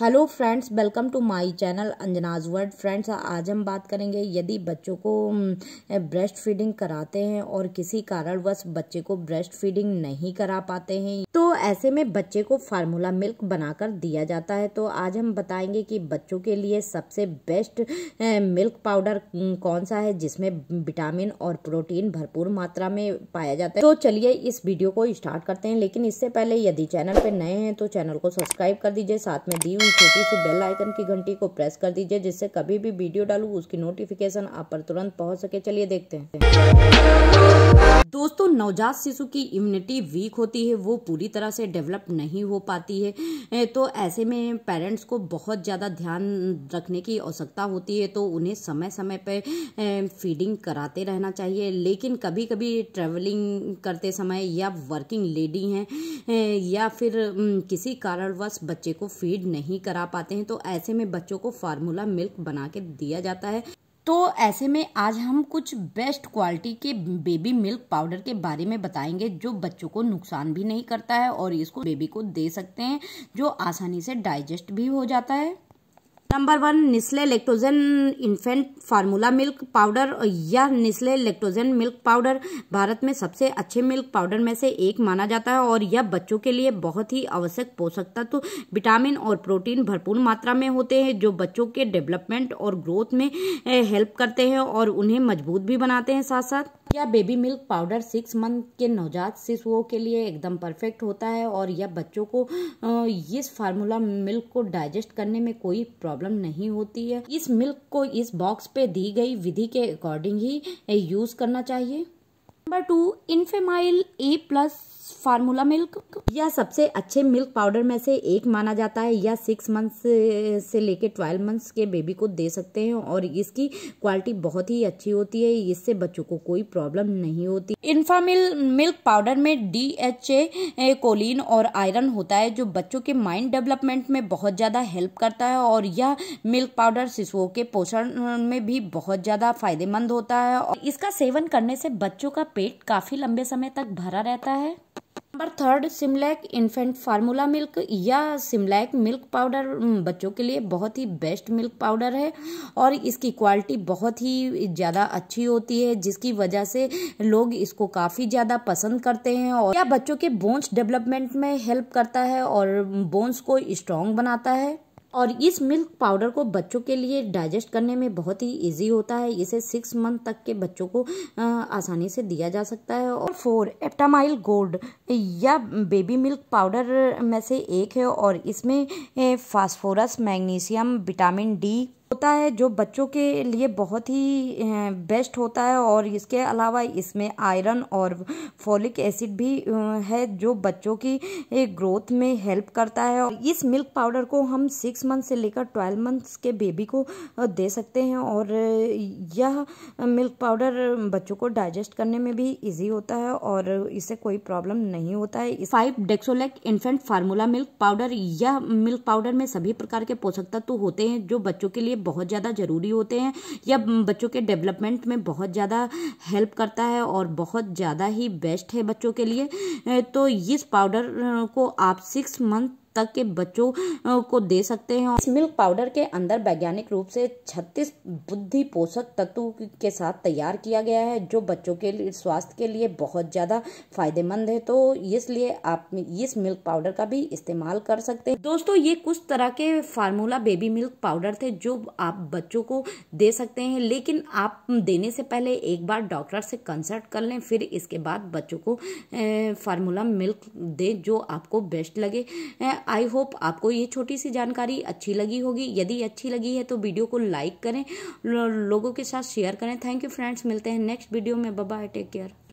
hello friends welcome to my channel Anjana's world friends आज हम बात करेंगे यदि बच्चों को ब्रेस्ट फीडिंग कराते हैं और किसी कारणवश बच्चे को ब्रेस्ट फीडिंग नहीं करा पाते हैं तो ऐसे में बच्चे को फार्मूला मिल्क बनाकर दिया जाता है तो आज हम बताएंगे कि बच्चों के लिए सबसे बेस्ट मिल्क पाउडर कौन सा है जिसमें विटामिन और प्रोटीन भरपूर मात्रा में पाया जाता है तो चलिए इस वीडियो को स्टार्ट करते हैं लेकिन इससे पहले यदि चैनल पर नए हैं तो चैनल को सब्सक्राइब कर दीजिए साथ में दी आइकन छोटी सी बेल आइकन की घंटी को प्रेस कर दीजिए जिससे कभी भी वीडियो डालू उसकी नोटिफिकेशन आप पर तुरंत पहुंच सके चलिए देखते हैं दोस्तों नवजात शिशु की इम्यूनिटी वीक होती है वो पूरी तरह से डेवलप नहीं हो पाती है तो ऐसे में पेरेंट्स को बहुत ज़्यादा ध्यान रखने की आवश्यकता होती है तो उन्हें समय समय पर फीडिंग कराते रहना चाहिए लेकिन कभी कभी ट्रेवलिंग करते समय या वर्किंग लेडी हैं या फिर किसी कारणवश बच्चे को फीड नहीं नहीं करा पाते हैं तो ऐसे में बच्चों को फार्मूला मिल्क बना के दिया जाता है तो ऐसे में आज हम कुछ बेस्ट क्वालिटी के बेबी मिल्क पाउडर के बारे में बताएंगे जो बच्चों को नुकसान भी नहीं करता है और इसको बेबी को दे सकते हैं जो आसानी से डाइजेस्ट भी हो जाता है number one Nestle Lactogen infant formula milk powder यह Nestle Lactogen milk powder Bharat में सबसे अच्छे मिल्क पाउडर में से एक माना जाता है और यह बच्चों के लिए बहुत ही आवश्यक पोषक तत्व विटामिन और प्रोटीन भरपूर मात्रा में होते हैं जो बच्चों के डेवलपमेंट और ग्रोथ में हेल्प करते हैं और उन्हें मजबूत भी बनाते हैं साथ साथ यह baby milk powder six month के नवजात शिशुओं के लिए एकदम परफेक्ट होता है और यह बच्चों को इस फार्मूला मिल्क को डाइजेस्ट करने में कोई प्रॉब्लम नहीं होती है इस मिल्क को इस बॉक्स पे दी गई विधि के अकॉर्डिंग ही यूज करना चाहिए number two Enfamil A plus formula milk यह सबसे अच्छे मिल्क पाउडर में से एक माना जाता है यह सिक्स मंथ्स से लेकर ट्वेल्व मंथ्स के बेबी को दे सकते हैं और इसकी क्वालिटी बहुत ही अच्छी होती है इससे बच्चों को कोई प्रॉब्लम नहीं होती इन्फामिल मिल्क पाउडर में डी एच ए कोलिन और आयरन होता है जो बच्चों के माइंड डेवलपमेंट में बहुत ज़्यादा हेल्प करता है और यह मिल्क पाउडर शिशुओं के पोषण में भी बहुत ज़्यादा फायदेमंद होता है और इसका सेवन करने से बच्चों का पेट काफ़ी लंबे समय तक भरा रहता है number third Similac infant formula milk या सिमलैक मिल्क पाउडर बच्चों के लिए बहुत ही बेस्ट मिल्क पाउडर है और इसकी क्वालिटी बहुत ही ज़्यादा अच्छी होती है जिसकी वजह से लोग इसको काफ़ी ज़्यादा पसंद करते हैं और यह बच्चों के बोन्स डेवलपमेंट में हेल्प करता है और बोन्स को स्ट्रॉन्ग बनाता है और इस मिल्क पाउडर को बच्चों के लिए डाइजेस्ट करने में बहुत ही इजी होता है इसे सिक्स मंथ तक के बच्चों को आसानी से दिया जा सकता है और फोर एप्टामाइल गोल्ड या बेबी मिल्क पाउडर में से एक है और इसमें फास्फोरस मैग्नीशियम विटामिन डी होता है जो बच्चों के लिए बहुत ही बेस्ट होता है और इसके अलावा इसमें आयरन और फोलिक एसिड भी है जो बच्चों की ग्रोथ में हेल्प करता है और इस मिल्क पाउडर को हम सिक्स मंथ से लेकर ट्वेल्व मंथ्स के बेबी को दे सकते हैं और यह मिल्क पाउडर बच्चों को डाइजेस्ट करने में भी इजी होता है और इससे कोई प्रॉब्लम नहीं होता है five Dexolac infant formula milk powder यह मिल्क पाउडर में सभी प्रकार के पोषक तत्व होते हैं जो बच्चों के लिए लिए बहुत ज़्यादा ज़रूरी होते हैं या बच्चों के डेवलपमेंट में बहुत ज़्यादा हेल्प करता है और बहुत ज़्यादा ही बेस्ट है बच्चों के लिए तो इस पाउडर को आप सिक्स मंथ तक के बच्चों को दे सकते हैं इस मिल्क पाउडर के अंदर वैज्ञानिक रूप से 36 बुद्धि पोषक तत्व के साथ तैयार किया गया है जो बच्चों के लिए स्वास्थ्य के लिए बहुत ज़्यादा फायदेमंद है तो इसलिए आप इस मिल्क पाउडर का भी इस्तेमाल कर सकते हैं दोस्तों ये कुछ तरह के फार्मूला बेबी मिल्क पाउडर थे जो आप बच्चों को दे सकते हैं लेकिन आप देने से पहले एक बार डॉक्टर से कंसल्ट कर लें फिर इसके बाद बच्चों को फार्मूला मिल्क दें जो आपको बेस्ट लगे आई होप आपको ये छोटी सी जानकारी अच्छी लगी होगी यदि अच्छी लगी है तो वीडियो को लाइक करें लोगों के साथ शेयर करें थैंक यू फ्रेंड्स मिलते हैं नेक्स्ट वीडियो में बाय टेक केयर